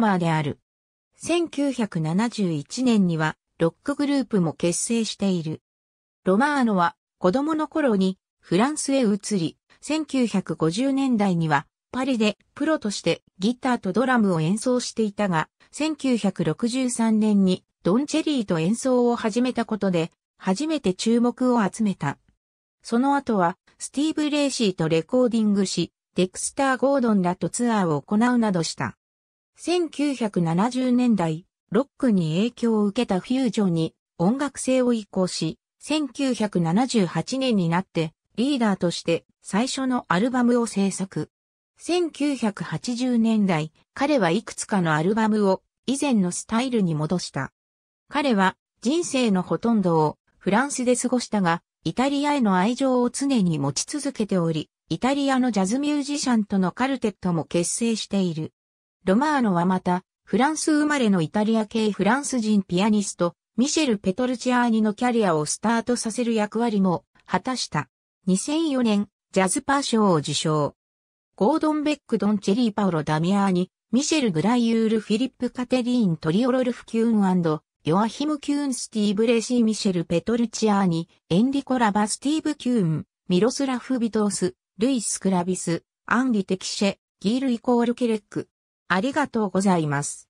マーである。1971年にはロックグループも結成している。ロマーノは子供の頃にフランスへ移り、1950年代にはパリでプロとしてギターとドラムを演奏していたが、1963年にドンチェリーと演奏を始めたことで、初めて注目を集めた。その後は、スティーブ・レイシーとレコーディングし、デクスター・ゴードンらとツアーを行うなどした。1970年代、ロックに影響を受けたフュージョンに音楽性を移行し、1978年になってリーダーとして最初のアルバムを制作。1980年代、彼はいくつかのアルバムを以前のスタイルに戻した。彼は人生のほとんどをフランスで過ごしたが、イタリアへの愛情を常に持ち続けており、イタリアのジャズミュージシャンとのカルテットも結成している。ロマーノはまた、フランス生まれのイタリア系フランス人ピアニスト、ミシェル・ペトルチアーニのキャリアをスタートさせる役割も果たした。2004年、ジャズパー賞を受賞。ゴードン・ベック・ドン・チェリー・パオロ・ダミアーニ、ミシェル・グライユール・フィリップ・カテリーン・トリオロルフ・キューンヨアヒム・キューン・スティーブ・レシー・ミシェル・ペトルチアーニ、エンリコ・ラバ・スティーブ・キューン、ミロスラフ・ビトース、ルイス・クラビス、アンリ・テキシェ、ギール・イコール・ケレック。ありがとうございます。